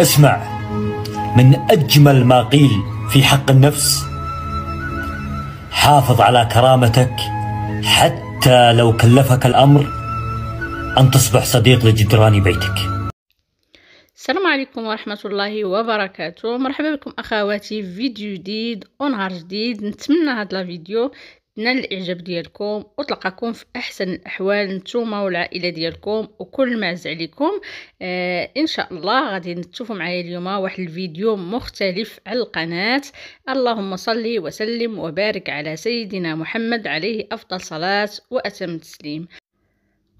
اسمع من أجمل ما قيل في حق النفس حافظ على كرامتك حتى لو كلفك الأمر أن تصبح صديق لجدران بيتك السلام عليكم ورحمة الله وبركاته مرحبا بكم أخواتي في فيديو جديد ونهار جديد نتمنى هاد لا فيديو نال الاعجاب ديالكم وتلقاكم في احسن الاحوال نتوما والعائله ديالكم وكل ما عز عليكم آه ان شاء الله غادي نتشوفوا معايا اليوم واحد الفيديو مختلف على القناه اللهم صل وسلم وبارك على سيدنا محمد عليه افضل صلاه واتم تسليم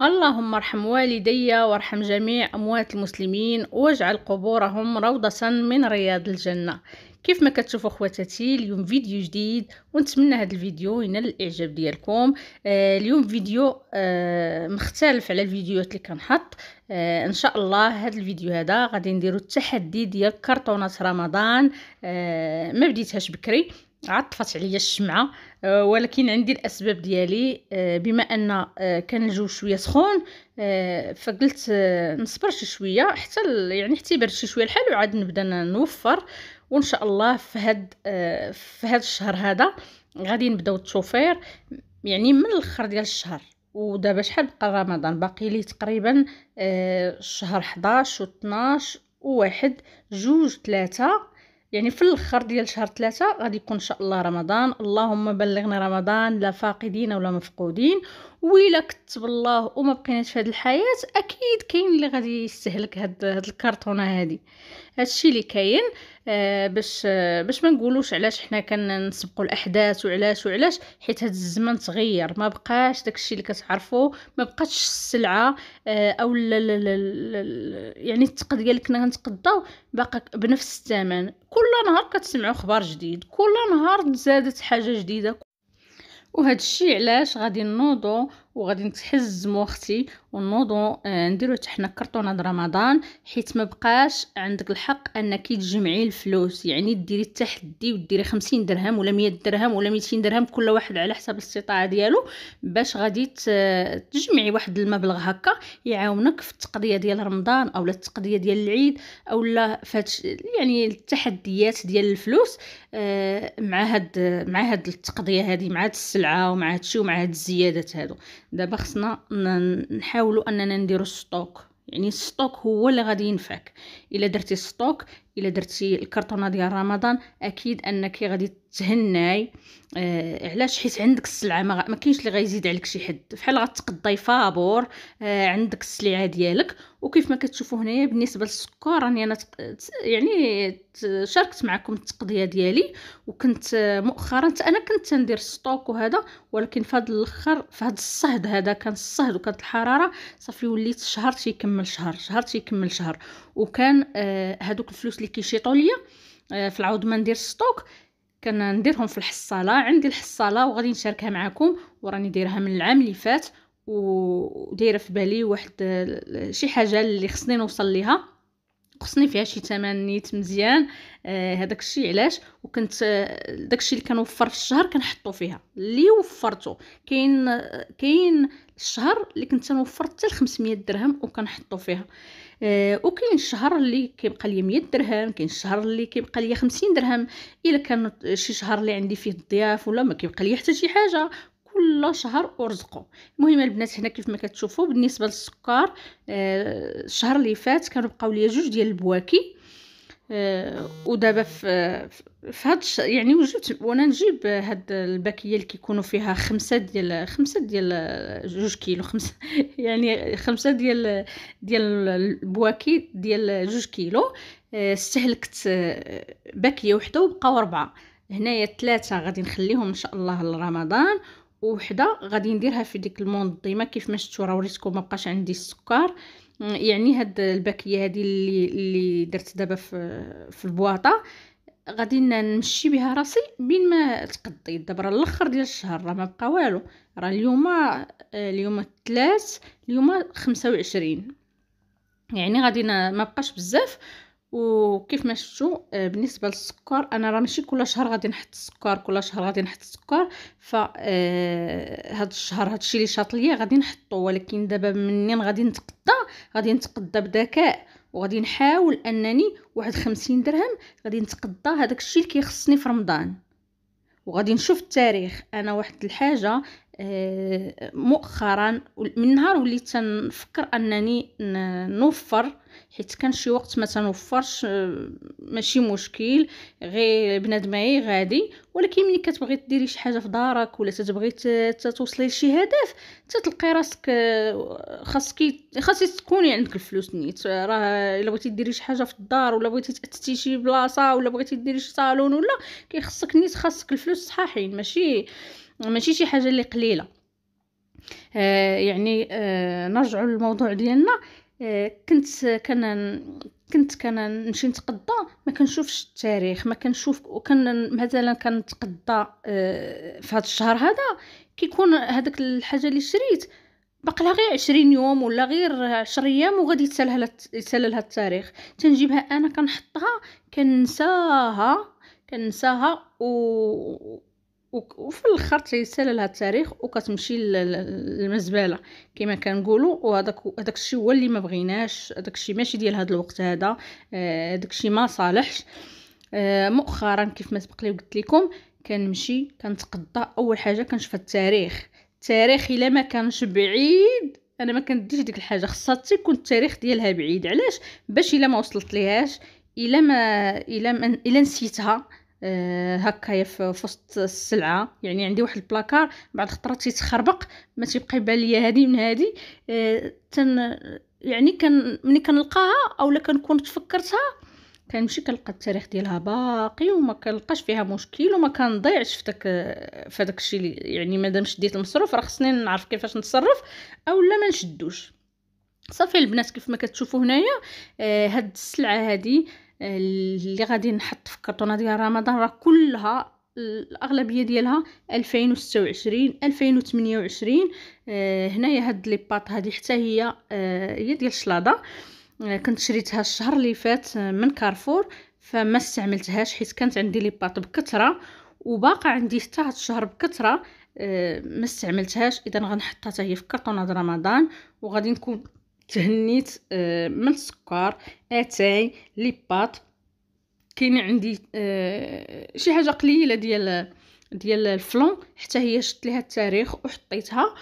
اللهم ارحم والدي وارحم جميع اموات المسلمين واجعل قبورهم روضه من رياض الجنه كيف ما كتشوفوا خواتاتي اليوم فيديو جديد ونتمنى هذا الفيديو ينال الاعجاب ديالكم آه اليوم فيديو آه مختلف على الفيديوهات اللي كنحط آه ان شاء الله هذا الفيديو هذا غادي نديرو التحدي ديال كرتونات رمضان آه ما بديتهاش بكري عطفت عليا الشمعه أه ولكن عندي الاسباب ديالي أه بما ان أه كان الجو شويه سخون آه، فقلت آه، نصبر شي شويه حتى يعني حتى يبرد شي شويه الحال وعاد نبدا نوفر وان شاء الله في هاد آه، في هاد الشهر هذا غادي نبداو التوفير يعني من الاخر ديال الشهر ودابا شحال بقى رمضان باقي لي تقريبا آه، شهر 11 و 12 1 جوج ثلاثة يعني في الاخر ديال شهر ثلاثة غادي يكون ان شاء الله رمضان اللهم بلغنا رمضان لا فاقدين ولا مفقودين ويلا كتب الله وما بقيناش في هذه الحياه اكيد كاين اللي غادي يستهلك هاد, هاد الكرتونه هادي هادشي اللي كاين آه، باش آه، باش ما نقولوش علاش حنا كنسبقوا الاحداث وعلاش وعلاش حيت هذا الزمن تغير ما بقاش داكشي اللي كتعرفوا ما بقاتش السلعه آه، او لا لا لا يعني التقد ديال كنا كنتقداو باقا بنفس الثمن كل نهار كتسمعوا خبر جديد كل نهار تزادت حاجه جديده وهذا الشيء علاش غادي نوضوا وغادي نتحزمو اختي ونوضو آه، نديرو تحنا حنا د رمضان حيت ما بقاش عندك الحق انك تجمعي الفلوس يعني ديري التحدي وديري خمسين درهم ولا مية درهم ولا ميتين درهم كل واحد على حسب الاستطاعه ديالو باش غادي تجمعي واحد المبلغ هكا يعاونك في التقضيه ديال رمضان او التقضيه ديال العيد اولا فاتش يعني التحديات ديال الفلوس آه، مع هاد مع هاد التقضيه هادي مع هاد السلعه ومع هاد الشيء ومع هاد الزيادات هادو دابا خصنا نحاولوا اننا نديروا ستوك يعني الستوك هو اللي غادي ينفعك الا درتي ستوك الا درتي الكرتونه ديال رمضان اكيد انك غادي تهناي آه علاش حيت عندك السلعه ما, ما كاينش اللي غيزيد عليك شي حد فحال غتقضي فابور آه عندك السلعه ديالك وكيف ما كتشوفوا هنايا بالنسبه للسكر راني انا يعني شاركت معكم التقضيه ديالي وكنت آه، مؤخرا انا كنت تندير ستوك وهذا ولكن في هذا الاخر في هذا الصهد هذا كان الصهد وكانت الحراره صافي وليت شهر تيكمل شهر شهر تيكمل شهر وكان آه، هادوك الفلوس اللي كيشيطوا ليا آه، في العوض ما ندير ستوك كنديرهم في الحصاله عندي الحصاله وغادي نشاركها معكم وراني دايرها من العام اللي فات ودايره في بالي واحد آه، شي حاجه اللي خصني نوصل ليها خصني فيها شي ثمن نيت مزيان آه، هذاك الشيء علاش وكنت آه، داك الشيء اللي كنوفر في الشهر كنحطو فيها اللي وفرته كاين كاين الشهر اللي كنت نوفر حتى ل 500 درهم وكنحطو فيها آه، وكاين الشهر اللي كيبقى لي 100 درهم كاين الشهر اللي كيبقى لي 50 درهم الا كان شي شهر اللي عندي فيه الضياف ولا ما كيبقى لي حتى شي حاجه كل شهر ورزقه المهم البنات هنا كيف ما كتشوفوا بالنسبه للسكر آه الشهر اللي فات كانوا بقاو ليا جوج ديال البواكي آه ودابا في في الش# يعني وجبت وانا نجيب هاد الباكيه اللي كيكونوا فيها خمسه ديال خمسه ديال جوج كيلو خمسه يعني خمسه ديال ديال البواكي ديال جوج كيلو آه، استهلكت آه، باكيه وحده وبقاو اربعه هنايا ثلاثه غادي نخليهم ان شاء الله لرمضان وحده غادي نديرها في ديك المنظمه كيف ما شفتوا راه وريتكم ما بقاش عندي السكر يعني هاد الباكيه هذه اللي اللي درت دابا في في البواطه غادي نمشي بها راسي بين ما تقضي دابا راه الاخر ديال الشهر راه ما بقى والو راه اليوم آه، اليوم الثلاث اليوم 25 يعني غادي ما بقاش بزاف وكيف ما شفتوا آه، بالنسبه للسكر انا راه ماشي كل شهر غادي نحط السكر كل شهر غادي نحط السكر ف هذا آه، الشهر هذا الشيء اللي شاط ليا غادي نحطه ولكن دابا منين غادي نتقدى غادي نتقدى بذكاء وغادي نحاول انني واحد خمسين درهم غادي نتقدى هذاك الشيء اللي كيخصني في رمضان وغادي نشوف التاريخ انا واحد الحاجه آه، مؤخرا من نهار وليت نفكر انني نوفر حيت كان شي وقت ما تنوفرش آه، ماشي مشكل غير بنادم معايا غادي ولكن ملي كتبغي ديري شي حاجه في دارك ولا تتبغي توصلي لشي هدف تتلقي راسك آه، خاصك خاصك تكوني عندك الفلوس نيت راه الا بغيتي ديري شي حاجه في الدار ولا بغيتي تاتي شي بلاصه ولا بغيتي ديري شي صالون ولا كيخصك نيت خاصك الفلوس صحاحين ماشي ماشي شي حاجه اللي قليله آه يعني آه نرجعوا للموضوع ديالنا إيه، كنت كان كنت كان نمشي نتقضى ما كنشوفش التاريخ ما كنشوف وكان مثلا كنتقضى إيه، في هذا الشهر هذا كيكون هذاك الحاجه اللي شريت لها غير عشرين يوم ولا غير 10 ايام وغادي يتسالها لها التاريخ تنجيبها انا كنحطها كنساها كنساها و وفي الاخر تيسال لها التاريخ وكتمشي للمزباله كما كنقولوا وهذاك هذاك الشيء هو اللي ما بغيناش هذاك الشيء ماشي ديال هذا الوقت هذا آه، هذاك الشيء ما صالحش آه، مؤخرا كيف ما سبق لي وقلت لكم كنمشي كنتقضى اول حاجه كنشوف التاريخ التاريخ الا ما كانش بعيد انا ما كنديش ديك الحاجه خاصها تكون التاريخ ديالها بعيد علاش باش الا ما وصلت ليهاش الا ما الا ما الا نسيتها آه، هكايا في وسط السلعه يعني عندي واحد البلاكار بعد خطرات تيتخربق ما تيبقى بان ليا هذه من هذه آه، تن يعني كان ملي كنلقاها اولا كنكون تفكرتها كنمشي كنلقى التاريخ ديالها باقي وما كنلقاش فيها مشكل وما كنضيعش في داك في داك الشيء يعني مادام شديت المصروف راه خصني نعرف كيفاش نتصرف اولا ما نشدوش صافي البنات كيف ما كتشوفوا هنايا آه، هاد السلعه هذه اللي غادي نحط في الكرتونه ديال رمضان راه كلها الاغلبيه ديالها 2026 2028 آه هنايا هاد لي بات هادي حتى هي آه هي ديال الشلاضه آه كنت شريتها الشهر اللي فات آه، من كارفور فما استعملتهاش حيت كانت عندي لي بات بكثره وباقا عندي حتى هاد الشهر بكثره آه ما استعملتهاش اذا غنحطها حتى هي في كرتونه رمضان وغادي نكون تهنيت آه، من السكر اتاي لي بات كاين عندي آه، شي حاجه قليله ديال ديال الفلون حتى هي شت ليها التاريخ وحطيتها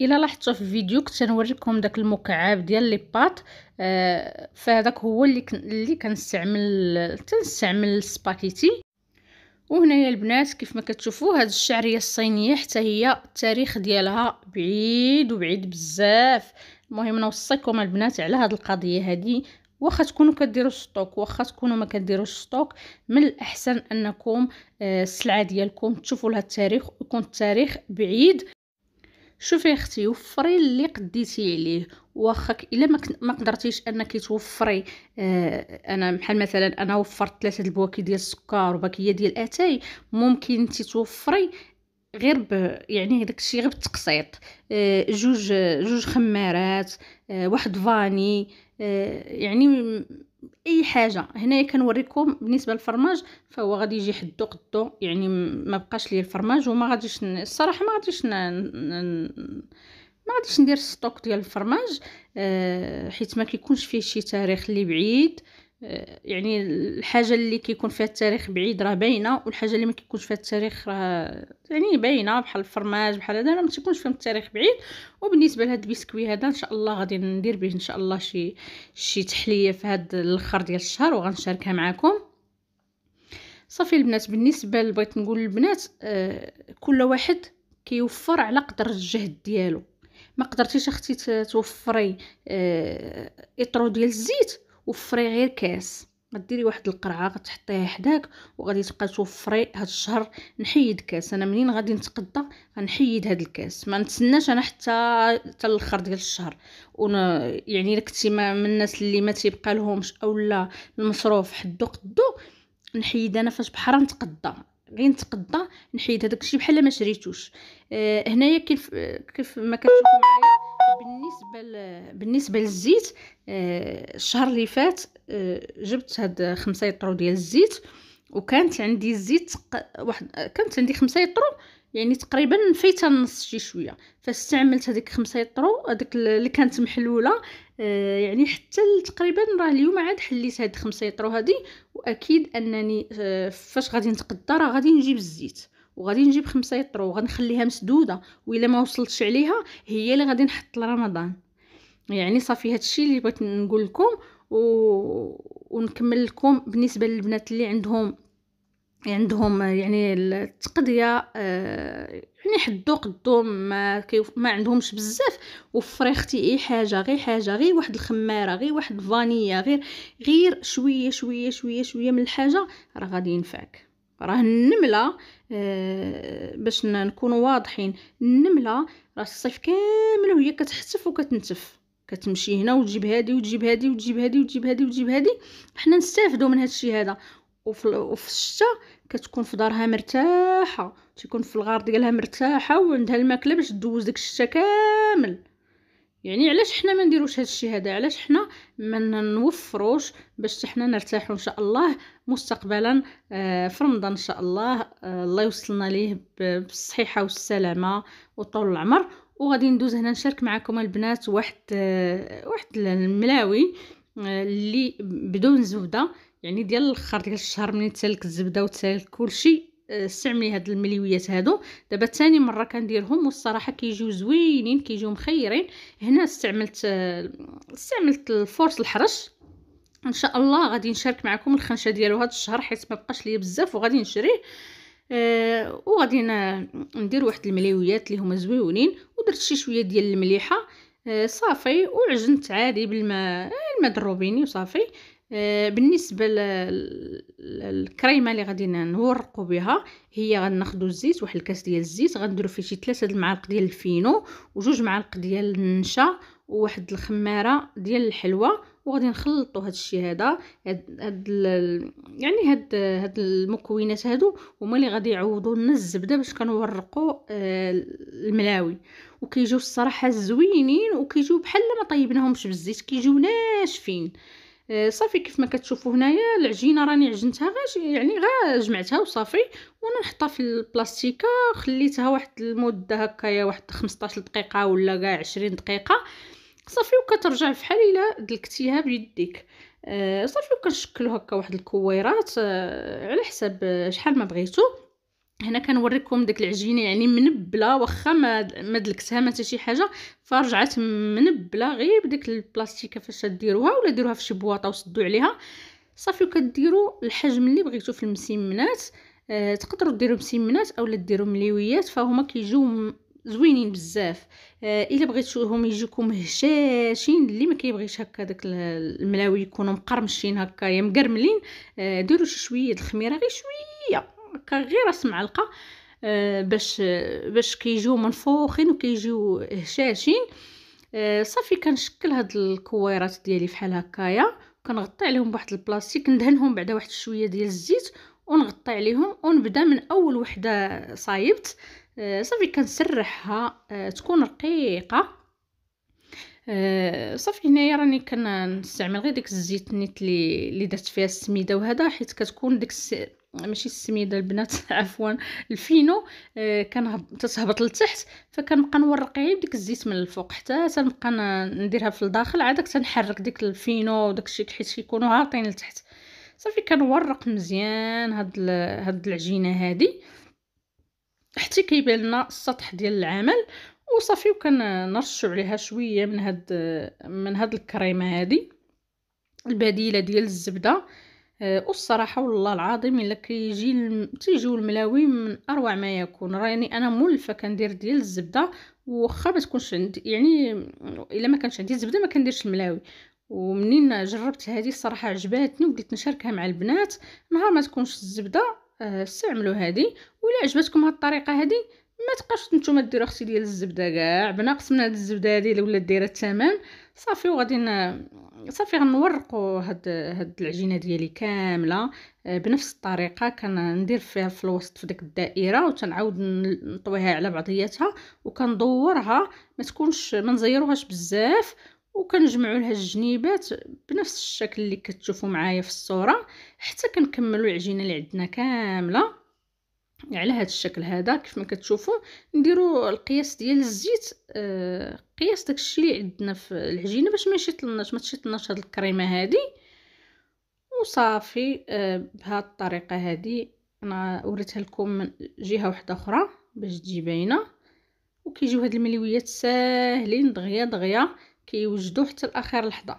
الا لاحظتوا في الفيديو كنت نوريكم داك المكعب ديال لي بات آه فهذاك هو اللي كن اللي كنستعمل تنستعمل السباكيتي وهنايا البنات كيف ما كتشوفوا هاد الشعريه الصينيه حتى هي التاريخ ديالها بعيد وبعيد بزاف المهم نوصيكم البنات على هاد القضيه هذه واخا تكونوا كديروا ستوك واخا تكونوا ما كديروش ستوك من الاحسن انكم آه، السلعه ديالكم تشوفوا لها التاريخ يكون التاريخ بعيد شوفي اختي وفري اللي قديتي عليه واخا الا ما قدرتيش انك توفري آه انا بحال مثلا انا وفرت ثلاثه البواكي ديال السكر وباكيه ديال اتاي ممكن انت توفري غير ب يعني داك الشيء غير بالتقسيط آه، جوج جوج خمارات آه، واحد فاني آه، يعني اي حاجه هنايا كنوريكم بالنسبه للفرماج فهو غادي يجي حدو قدو يعني ما بقاش لي الفرماج وما غاديش الصراحه ما غاديش ما غاديش ندير ستوك ديال الفرماج حيت ما كيكونش فيه شي تاريخ اللي بعيد يعني الحاجه اللي كيكون فيها التاريخ بعيد راه باينه والحاجه اللي ما كيكونش فيها التاريخ راه يعني باينه بحال الفرماج بحال هذا ما تيكونش فيهم التاريخ بعيد وبالنسبه لهاد البسكوي هذا ان شاء الله غادي ندير به ان شاء الله شي شي تحليه في هاد الاخر ديال الشهر وغنشاركها معكم صافي البنات بالنسبه اللي بغيت نقول للبنات آه كل واحد كيوفر على قدر الجهد ديالو ما قدرتيش اختي توفري آه اطرو ديال الزيت وفري غير كاس غديري واحد القرعه غتحطيها حداك وغادي تبقى توفري هاد الشهر نحيد كاس انا منين غادي نتقدى غنحيد هاد الكاس ما نتسناش انا حتى حتى الاخر ديال الشهر ون يعني لكتي من الناس اللي ما تيبقى لهمش اولا المصروف حدو قدو نحيد انا فاش بحال نتقدى غير نتقدى نحيد هذاك الشيء بحال ما شريتوش أه هنايا كيف كيف ما كتشوفوا معايا بالنسبه ل... بالنسبه للزيت آه، الشهر اللي فات آه، جبت هاد 5 لتر ديال الزيت وكانت عندي الزيت واحد كانت عندي 5 لتر يعني تقريبا فايته النص شي شويه فاستعملت هذيك 5 لتر هذيك اللي كانت محلوله آه، يعني حتى تقريبا راه اليوم عاد حليت هاد 5 لتر هذه واكيد انني فاش غادي نتقدى راه غادي نجيب الزيت وغادي نجيب خمسة يطرو وغنخليها مسدوده وإلا ما وصلتش عليها هي اللي غادي نحط لرمضان يعني صافي هادشي اللي بغيت نقول لكم و... ونكمل لكم بالنسبه للبنات اللي عندهم عندهم يعني التقضيه آه، يعني حدو قدهم ما كيف ما عندهمش بزاف وفري اختي اي حاجه غير حاجه غير واحد الخماره غير واحد الفانيه غير غير شويه شويه شويه شويه من الحاجه راه غادي ينفعك راه النمله آه باش نكونوا واضحين النمله راه الصيف كامل وهي كتحتف وكتنتف كتمشي هنا وتجيب هادي وتجيب هادي وتجيب هادي وتجيب هادي وتجيب هادي حنا نستافدوا من هادشي هذا وفي الشتاء كتكون في دارها مرتاحه تيكون في الغار ديالها مرتاحه وعندها الماكله باش دوز داك الشتاء كامل يعني علاش حنا ما نديروش هذا الشيء هذا علاش حنا ما نوفروش باش حنا نرتاحوا ان شاء الله مستقبلا آه، في رمضان ان شاء الله آه، الله يوصلنا ليه بالصحيحه والسلامه وطول العمر وغادي ندوز هنا نشارك معكم البنات واحد آه، واحد الملاوي اللي بدون زبده يعني ديال الاخر ديال الشهر ملي تسالك الزبده وتسالك كلشي استعملي هاد المليويات هادو دابا ثاني مره كنديرهم والصراحه كيجيو زوينين كيجيو مخيرين هنا استعملت استعملت الفورس الحرش ان شاء الله غادي نشارك معكم الخنشه ديالو هاد الشهر حيت ما بقاش ليا بزاف وغادي نشريه أه وغادي ندير واحد المليويات اللي هما زويونين ودرت شي شويه ديال المليحه أه صافي وعجنت عادي بالماء الماء دروبيني وصافي آه، بالنسبه للكريمه اللي غادي نورقوا بها هي غناخذوا الزيت واحد الكاس ديال الزيت غنديروا فيه شي 3 المعالق ديال الفينو وجوج معالق ديال النشا وواحد الخماره ديال الحلوى وغادي نخلطوا هذا الشيء هذا هاد يعني هاد هاد المكونات هادو هما اللي غادي يعوضوا لنا الزبده باش كنورقوا آه، الملاوي وكيجيو الصراحه زوينين وكيجيو بحال ما طيبناهمش بالزيت كيجيو ناشفين آه، صافي كيف ما كتشوفوا هنايا العجينه راني عجنتها غير يعني غير جمعتها وصافي وانا نحطها في البلاستيكه خليتها واحد المده هكايا واحد 15 دقيقه ولا كاع 20 دقيقه صافي وكترجع فحال الا دلكتيها بيديك آه، صافي وكنشكلو هكا واحد الكويرات آه، على حساب شحال ما بغيتو هنا كنوريكم ديك العجينه يعني منبله واخا ما ما دلكتها ما حتى شي حاجه فرجعت منبله غير بديك البلاستيكه فاش ديروها ولا ديروها في شي بواطه وسدوا عليها صافي وكديروا الحجم اللي بغيتو في المسمنات آه تقدروا ديروا مسيمنات اولا ديروا مليويات فهما كيجيو زوينين بزاف آه الا بغيتوهم يجيكم هشاشين اللي ما كيبغيش هكا داك الملاوي يكونوا مقرمشين هكا يا مقرملين آه ديروا شي شويه الخميره غير شويه هكا غير راس معلقه آه، باش باش كيجيو منفوخين وكيجيو هشاشين آه، صافي كنشكل هاد الكويرات ديالي فحال هكايا كنغطي عليهم بواحد البلاستيك ندهنهم بعدا واحد شويه ديال الزيت ونغطي عليهم ونبدا من اول وحده صايبت آه، صافي كنسرحها تكون رقيقه صافي هنايا راني كنستعمل غير داك الزيت نيت اللي درت فيها السميده وهذا حيت كتكون ديك ماشي السميده البنات عفوا الفينو آه، كان تتهبط لتحت فكنبقى نورق غير بديك الزيت من الفوق حتى تنبقى نديرها في الداخل عاد تنحرك ديك الفينو وداك الشيء حيت كيكونوا هابطين لتحت صافي كنورق مزيان هاد هاد العجينه هادي حتى كيبان لنا السطح ديال العمل وصافي وكنرشوا عليها شويه من هاد من هاد الكريمه هادي البديله ديال الزبده آه، والصراحه والله العظيم الا كيجي تيجيو الملاوي من اروع ما يكون راني يعني انا مولفه كندير ديال الزبده واخا ما تكونش عندي يعني الا ما كانش عندي الزبده ما كنديرش الملاوي ومنين جربت هذه الصراحه عجباتني وبديت نشاركها مع البنات نهار ما تكونش الزبده آه، استعملوا هذه ولا عجبتكم هاد الطريقه هذه ما تبقاش نتوما ديروا اختي ديال الزبده كاع بناقص من هاد الزبده هادي ولا دايره الثمن صافي وغادي صافي غنورقوا هاد هاد العجينه ديالي كامله آه، بنفس الطريقه كندير فيها في الوسط في ديك الدائره وتنعاود نطويها على بعضياتها وكندورها ما تكونش ما نزيروهاش بزاف وكنجمعوا لها الجنيبات بنفس الشكل اللي كتشوفوا معايا في الصوره حتى كنكملوا العجينه اللي عندنا كامله على هذا الشكل هذا كيف ما كتشوفوا نديروا القياس ديال الزيت آه قياس داكشي اللي عندنا في العجينه باش ما يشيطلناش ما تشيطلناش هذه الكريمه هذه وصافي آه بهذه الطريقه هذه انا وريتها لكم من جهه واحده اخرى باش تجي باينه وكيجيو هاد الملويات ساهلين دغيا دغيا كيوجدوا حتى لاخر لحظه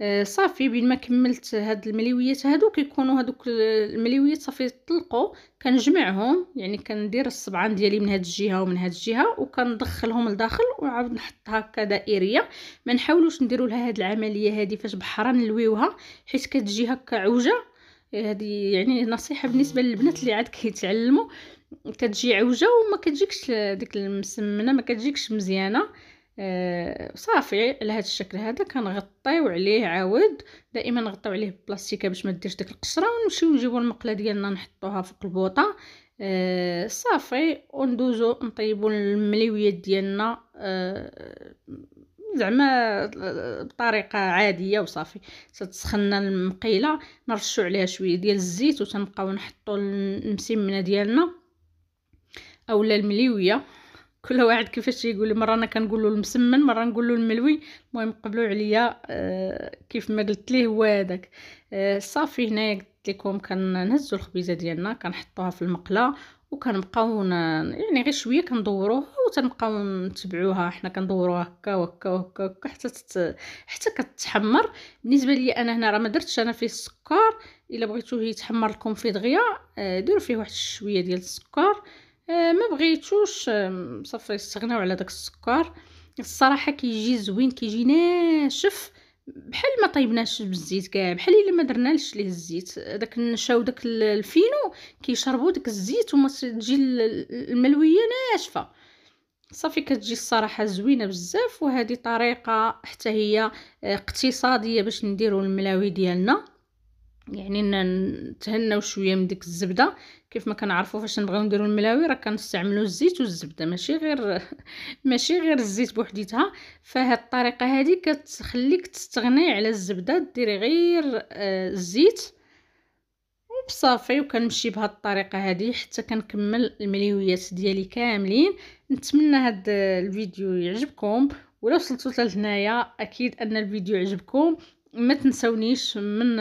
آه، صافي بين ما كملت هاد المليويات هادو كيكونوا هادوك المليويات صافي طلقوا كنجمعهم يعني كندير الصبعان ديالي من هاد الجهه ومن هاد الجهه وكندخلهم لداخل وعاود نحطها هكا دائريه ما نحاولوش نديروا لها هاد العمليه هادي فاش بحرا نلويوها حيت كتجي هكا عوجه آه، هادي يعني نصيحه بالنسبه للبنات اللي عاد كيتعلموا كتجي عوجه وما كتجيكش ديك المسمنه ما كتجيكش مزيانه آه، صافي على هذا الشكل هذا كنغطيو عليه عاود دائما نغطيو عليه بلاستيكه باش ما ديرش ديك القشره ونمشيو نجيبو المقله ديالنا نحطوها فوق البوطه آه، صافي وندوزو نطيبو المليويات ديالنا آه، زعما بطريقه عاديه وصافي تتسخن المقيله نرشو عليها شويه ديال الزيت وتنبقاو نحطو المسمنه ديالنا اولا المليويه كل واحد كيفاش يقول مره انا كنقول له المسمن مره نقول له الملوي المهم قبلوا عليا آه، كيف ما قلت ليه هو هذاك آه، صافي هنايا قلت لكم كنهزوا الخبيزه ديالنا كنحطوها في المقله وكنبقاو يعني غير شويه كندوروه وتنبقاو نتبعوها حنا كندوروها هكا وهكا وهكا وهكا حتى تت... حتى كتحمر بالنسبه لي انا هنا راه ما درتش انا فيه السكر الا بغيتوه يتحمر لكم في دغيا آه، ديروا فيه واحد شويه ديال السكر آه، ما بغيتوش آه، صافي استغناو على داك السكر الصراحه كيجي زوين كيجي ناشف بحال ما طيبناش بالزيت كاع بحال الا ما درنالش ليه الزيت داك النشاو داك الفينو كيشربوا داك الزيت وما تجي الملويه ناشفه صافي كتجي الصراحه زوينه بزاف وهذه طريقه حتى هي آه، اقتصاديه باش نديروا الملاوي ديالنا يعني نتهناو شويه من ديك الزبده كيف ما كنعرفوا فاش نبغيو نديروا الملاوي راه كنستعملوا الزيت والزبده ماشي غير ماشي غير الزيت بوحديتها فهاد الطريقه هذه كتخليك تستغني على الزبده ديري غير آه، الزيت وبصافي وكنمشي بهاد الطريقه هذه حتى كنكمل المليويات ديالي كاملين نتمنى هاد الفيديو يعجبكم ولو وصلتوا لهنايا اكيد ان الفيديو عجبكم ما تنسونيش من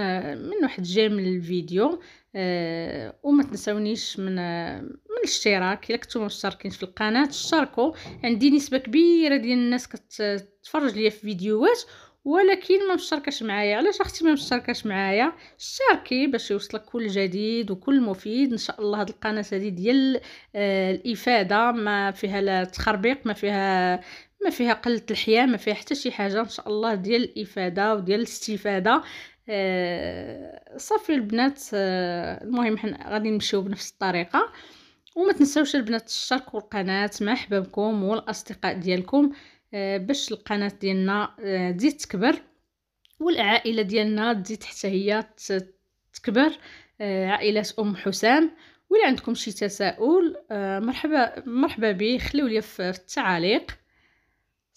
من واحد جيم الفيديو أه وما تنسونيش من من الاشتراك الا كنتو مشتركين في القناه اشتركوا عندي نسبه كبيره ديال الناس كتفرج ليا في فيديوهات ولكن ما مشتركاش معايا علاش اختي ما مشتركاش معايا اشتركي باش يوصلك كل جديد وكل مفيد ان شاء الله هذه القناه هذه ديال آه الافاده ما فيها لا تخربيق ما فيها ما فيها قله الحياه ما فيها حتى شي حاجه ان شاء الله ديال الافاده وديال الاستفاده آه، صافي البنات آه، المهم حنا غادي نمشيو بنفس الطريقه وما تنساوش البنات تشتركوا القناه مع احبابكم والاصدقاء ديالكم آه، باش القناه ديالنا تزيد تكبر والعائله ديالنا تزيد حتى هي تكبر عائله ام حسام ولا عندكم شي تساؤل مرحبا مرحبا بيه خليو لي في التعاليق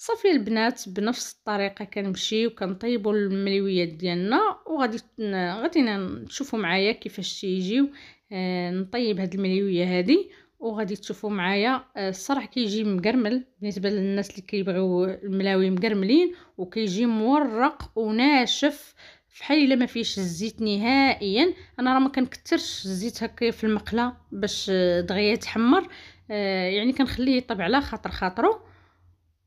صافي البنات بنفس الطريقه كنمشيو وكنطيبوا المليويات ديالنا وغادي غادي تشوفوا معايا كيفاش تيجيو آه، نطيب هاد المليويه هادي وغادي تشوفوا معايا آه، الصراحه كيجي مقرمل بالنسبه للناس اللي كيبغيو الملاوي مقرملين وكيجي مورق وناشف فحال الا ما فيش الزيت نهائيا انا راه ما كنكثرش الزيت هكا في المقله باش آه، دغيا يتحمر يعني كنخليه يطيب على خاطر خاطرو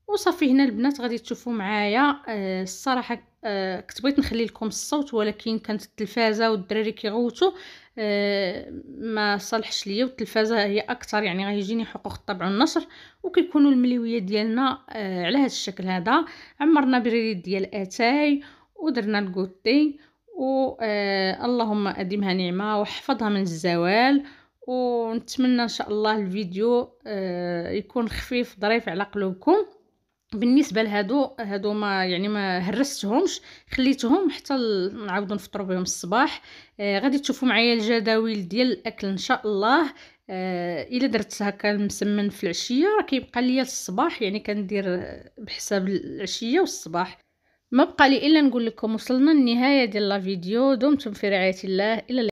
وصافي هنا البنات غادي تشوفوا معايا آه، الصراحه آه، كنت بغيت نخلي لكم الصوت ولكن كانت التلفازه والدراري كيغوتوا آه، ما صالحش ليا والتلفازه هي اكثر يعني غيجيني حقوق الطبع والنشر وكيكونوا المليويه ديالنا على هذا الشكل هذا عمرنا بريد ديال اتاي ودرنا الكوتي و آه اللهم اديمها نعمه وحفظها من الزوال ونتمنى ان شاء الله الفيديو آه يكون خفيف ظريف على قلوبكم بالنسبه لهادو هادو ما يعني ما هرستهمش خليتهم حتى نعاودو نفطروا بهم الصباح آه غادي تشوفوا معايا الجداول ديال الاكل ان شاء الله آه الا درت هكا المسمن في العشيه راه كيبقى ليا الصباح يعني كندير بحساب العشيه والصباح ما بقى لي الا نقول لكم وصلنا للنهايه ديال لا فيديو دمتم في رعايه الله الى